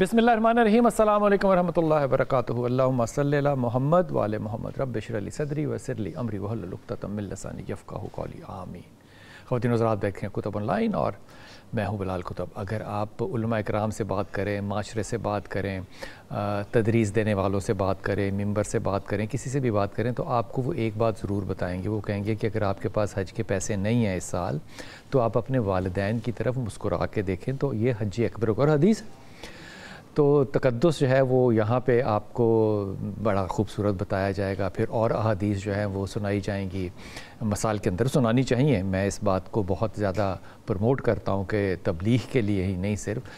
बिसमीम अल्लाम वरहमल वर्क अल्लाम मोहम्मद वाल मोहम्मद रबरली सदरी वसरली अमरी वहलतमिलसानी यफ़ा कौली आमीन ख़वान हज़रात देख रहे हैं कुतब ऑनलाइन और मैं हूँ बिलाल कुतुब अगर आप कराम से बात करें माशरे से बात करें तदरीस देने वालों से बात करें मंबर से बात करें किसी से भी बात करें तो आपको वो एक बात ज़रूर बताएंगे वो कहेंगे कि अगर आपके पास हज के पैसे नहीं हैं इस साल तो आप अपने वालदेन की तरफ मुस्कुरा के देखें तो ये हज अकबर और हदीस है तो तकदस जो है वो यहाँ पे आपको बड़ा खूबसूरत बताया जाएगा फिर और अदीस जो है वो सुनाई जाएंगी मसाल के अंदर सुनानी चाहिए मैं इस बात को बहुत ज़्यादा प्रमोट करता हूँ कि तबलीग के लिए ही नहीं सिर्फ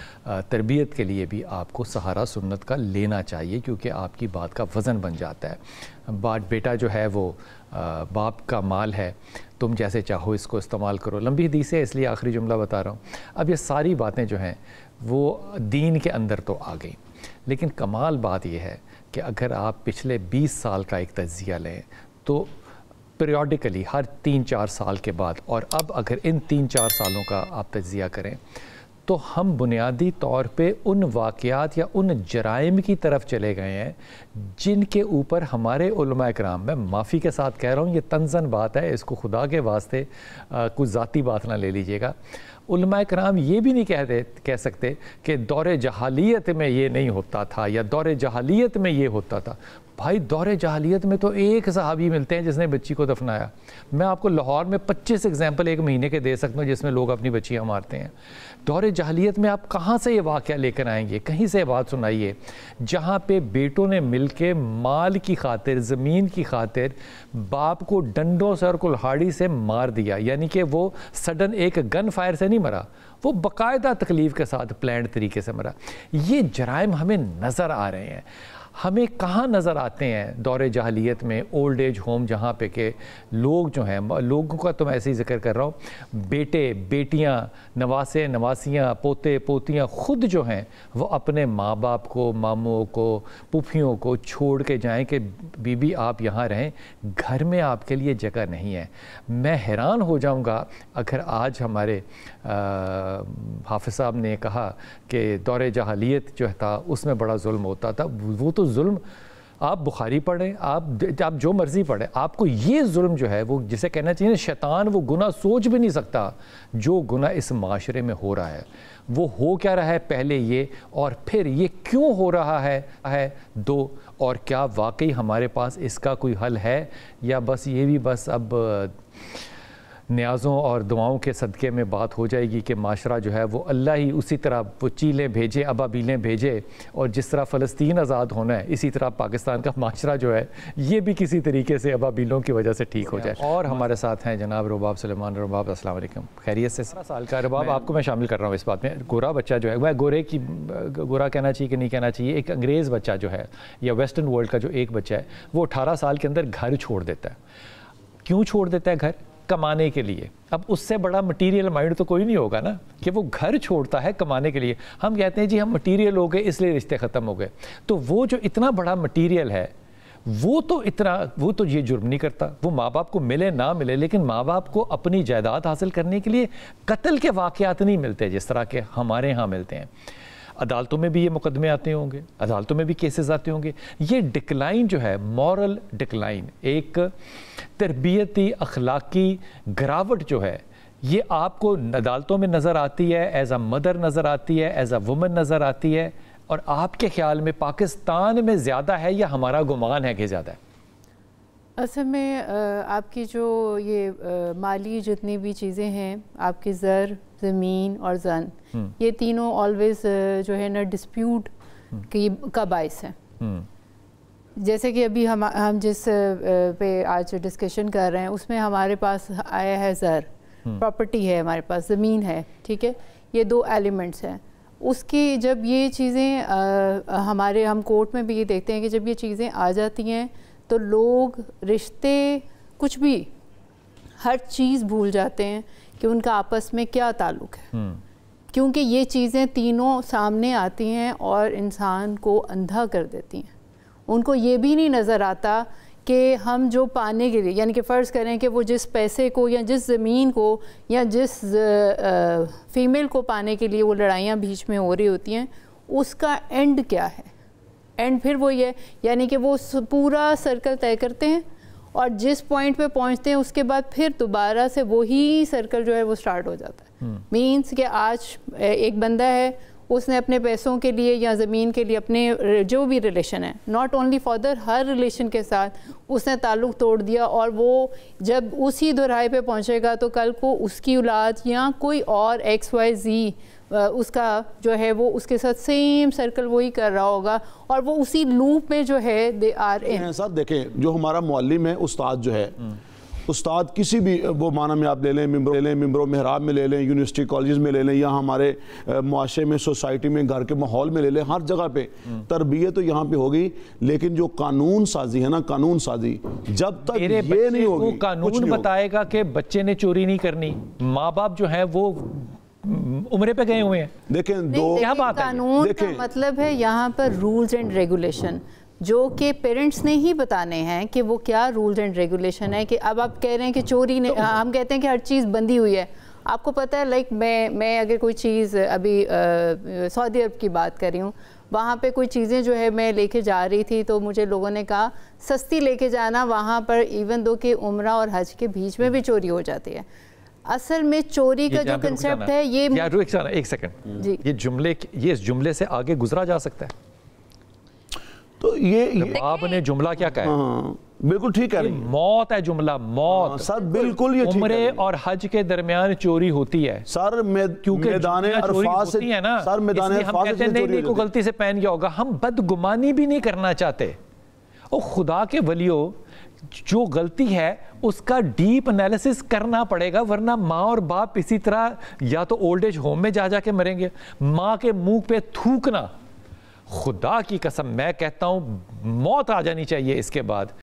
तरबियत के लिए भी आपको सहारा सुन्नत का लेना चाहिए क्योंकि आपकी बात का वज़न बन जाता है बाट बेटा जो है वो बाप का माल है तुम जैसे चाहो इसको इस्तेमाल करो लंबी हदीस है इसलिए आखिरी जुमला बता रहा हूँ अब ये सारी बातें जो हैं वो दीन के अंदर तो आ गई लेकिन कमाल बात यह है कि अगर आप पिछले 20 साल का एक तजिया लें तो पीरियडिकली हर तीन चार साल के बाद और अब अगर इन तीन चार सालों का आप तजिया करें तो हम बुनियादी तौर पे उन वाक़ात या उन जराइम की तरफ चले गए हैं जिनके ऊपर हमारे कराम मैं माफ़ी के साथ कह रहा हूँ ये तंजन बात है इसको खुदा के वास्ते कुछ ज़ाती बात ना ले लीजिएगा कराम ये भी नहीं कहते कह सकते कि दौर जहालियत में ये नहीं होता था या दौर जहालियत में ये होता था भाई दौर जहालियत में तो एक सहाबी मिलते हैं जिसने बच्ची को दफनाया मैं आपको लाहौर में 25 एग्जाम्पल एक महीने के दे सकता हूँ जिसमें लोग अपनी बच्चियाँ मारते हैं दौर जहालियत में आप कहाँ से ये वाक़ लेकर आएंगे कहीं से बात सुनाइए जहाँ पे बेटों ने मिल के माल की खातिर ज़मीन की खातिर बाप को डंडों से और कुल्हाड़ी से मार दिया यानी कि वो सडन एक गन फायर से नहीं मरा वो बाकायदा तकलीफ़ के साथ प्लान तरीके से मरा ये जराइम हमें नज़र आ रहे हैं हमें कहाँ नज़र आते हैं दौरे जहलीत में ओल्ड एज होम जहाँ पे के लोग जो हैं लोगों का तो मैं ऐसे ही जिक्र कर रहा हूँ बेटे बेटियाँ नवासे नवासियाँ पोते पोतियाँ ख़ुद जो हैं वो अपने माँ बाप को मामों को पुफियों को छोड़ के जाएँ कि बीबी आप यहाँ रहें घर में आपके लिए जगह नहीं है मैं हैरान हो जाऊँगा अगर आज हमारे आ, हाफि साहब ने कहा कि दौरे जहालियत जो था उसमें बड़ा जुल्म होता था वो तो जुल्म आप बुखारी पढ़ें आप आप जो मर्ज़ी पढ़ें आपको ये जुल्म जो है वो जिसे कहना चाहिए ना शैतान वो गुना सोच भी नहीं सकता जो गुना इस माशरे में हो रहा है वो हो क्या रहा है पहले ये और फिर ये क्यों हो रहा है है दो और क्या वाकई हमारे पास इसका कोई हल है या बस ये भी बस अब न्याज़ों और दुआओं के सदक़े में बात हो जाएगी कि माशरा जो है वो अल्लाह ही उसी तरह वो चीलें भेजे अबाबीलें भेजे और जिस तरह फ़लस्तीन आज़ाद होना है इसी तरह पाकिस्तान का माशरा जो है ये भी किसी तरीके से अबाबीलों की वजह से ठीक हो जाए और हमारे साथ हैं जनाब रबाब सलमान रबाब असल खैरियत से साल का रबाब आपको मैं शामिल कर रहा हूँ इस बात में गोरा बच्चा जो है वह गोरे की गोरा कहना चाहिए कि नहीं कहना चाहिए एक अंग्रेज़ बच्चा जो है या वेस्टर्न वर्ल्ड का जो एक बच्चा है वो अठारह साल के अंदर घर छोड़ देता है क्यों छोड़ देता है घर कमाने के लिए अब उससे बड़ा मटेरियल माइंड तो कोई नहीं होगा ना कि वो घर छोड़ता है कमाने के लिए हम कहते हैं जी हम मटेरियल हो गए इसलिए रिश्ते ख़त्म हो गए तो वो जो इतना बड़ा मटेरियल है वो तो इतना वो तो ये जुर्म नहीं करता वो माँ बाप को मिले ना मिले लेकिन माँ बाप को अपनी जायदाद हासिल करने के लिए कत्ल के वाक़ नहीं मिलते जिस तरह के हमारे यहाँ मिलते हैं अदालतों में भी ये मुकदमे आते होंगे अदालतों में भी केसेस आते होंगे ये डिक्लाइन जो है मॉरल डिक्लाइन एक तरबियती अखलाकी गिरावट जो है ये आपको अदालतों में नज़र आती है एज अ मदर नज़र आती है एज अ वुमन नज़र आती है और आपके ख्याल में पाकिस्तान में ज़्यादा है या हमारा गुमान है कि ज़्यादा है असल में आपकी जो ये माली जितनी भी चीज़ें हैं आपकी ज़र ज़मीन और जन हम्म। ये तीनों ऑलवेज uh, जो है ना डिस्प्यूट की का बायस है हम्म। जैसे कि अभी हम हम जिस uh, पे आज डिस्कशन कर रहे हैं उसमें हमारे पास आया है ज़र प्रॉपर्टी हम्म। है हमारे पास ज़मीन है ठीक है ये दो एलिमेंट्स हैं उसकी जब ये चीज़ें uh, हमारे हम कोर्ट में भी ये देखते हैं कि जब ये चीज़ें आ जाती हैं तो लोग रिश्ते कुछ भी हर चीज़ भूल जाते हैं कि उनका आपस में क्या ताल्लुक है हम्म। क्योंकि ये चीज़ें तीनों सामने आती हैं और इंसान को अंधा कर देती हैं उनको ये भी नहीं नज़र आता कि हम जो पाने के लिए यानी कि फ़र्ज़ करें कि वो जिस पैसे को या जिस ज़मीन को या जिस फीमेल को पाने के लिए वो लड़ाइयाँ बीच में हो रही होती हैं उसका एंड क्या है एंड फिर वो ये यानी कि वो पूरा सर्कल तय करते हैं और जिस पॉइंट पे पहुंचते हैं उसके बाद फिर दोबारा से वही सर्कल जो है वो स्टार्ट हो जाता है मीन्स हम्म। कि आज एक बंदा है उसने अपने पैसों के लिए या ज़मीन के लिए अपने जो भी रिलेशन है नॉट ओनली फादर हर रिलेशन के साथ उसने ताल्लुक़ तोड़ दिया और वो जब उसी दोहराए पे पहुंचेगा तो कल को उसकी औलाद या कोई और एक्स वाई जी उसका जो है वो उसके साथ सेम सर्कल वही कर रहा होगा और वो उसी लूप में जो है दे आर इन साहब देखें जो हमारा मालिम है उस्ताद जो है उस्ताद किसी भी वो माना में आप ले लें मम्बरों ले लें मम्बरों महराब में ले लें यूनिवर्सिटी कॉलेज में ले लें या हमारे मुआरे में सोसाइटी में घर के माहौल में ले लें हर जगह पे तरबियत तो यहाँ पे होगी लेकिन जो कानून साजी है ना कानून साजी जब तक ये नहीं होगी कानून बताएगा कि बच्चे ने चोरी नहीं करनी माँ बाप जो है वो उम्रे पे गए हुए हैं देखें दो क्या बात कानून है? का मतलब है यहाँ पर रूल्स एंड रेगुलेशन जो कि पेरेंट्स ने ही बताने हैं कि वो क्या रूल्स एंड रेगुलेशन है कि अब आप कह रहे हैं कि चोरी ने तो, हम कहते हैं कि हर चीज़ बंदी हुई है आपको पता है लाइक मैं मैं अगर कोई चीज़ अभी सऊदी अरब की बात कर रही हूँ वहाँ पे कोई चीज़ें जो है मैं लेके जा रही थी तो मुझे लोगों ने कहा सस्ती लेके जाना वहाँ पर इवन दो कि उम्र और हज के बीच में भी चोरी हो जाती है असल में चोरी का जो कंसेप्ट है ये एक सेकंड ये जुमले ये इस जुमले से आगे गुजरा जा सकता है तो ये, आपने तो जुमला क्या कहा हाँ, बिल्कुल ठीक है मौत है जुमला मौत हाँ, सर बिल्कुल ये उम्रे और हज के दरमियान चोरी होती है सर क्योंकि मैदान होती है ना सर मैदान हम कहते नहीं नहीं को गलती से पहन गया होगा हम बदगुमानी भी नहीं करना चाहते और खुदा के वलियो जो गलती है उसका डीप एनालिसिस करना पड़ेगा वरना माँ और बाप इसी तरह या तो ओल्ड एज होम में जा जा के मरेंगे माँ के मुंह पे थूकना खुदा की कसम मैं कहता हूँ मौत आ जानी चाहिए इसके बाद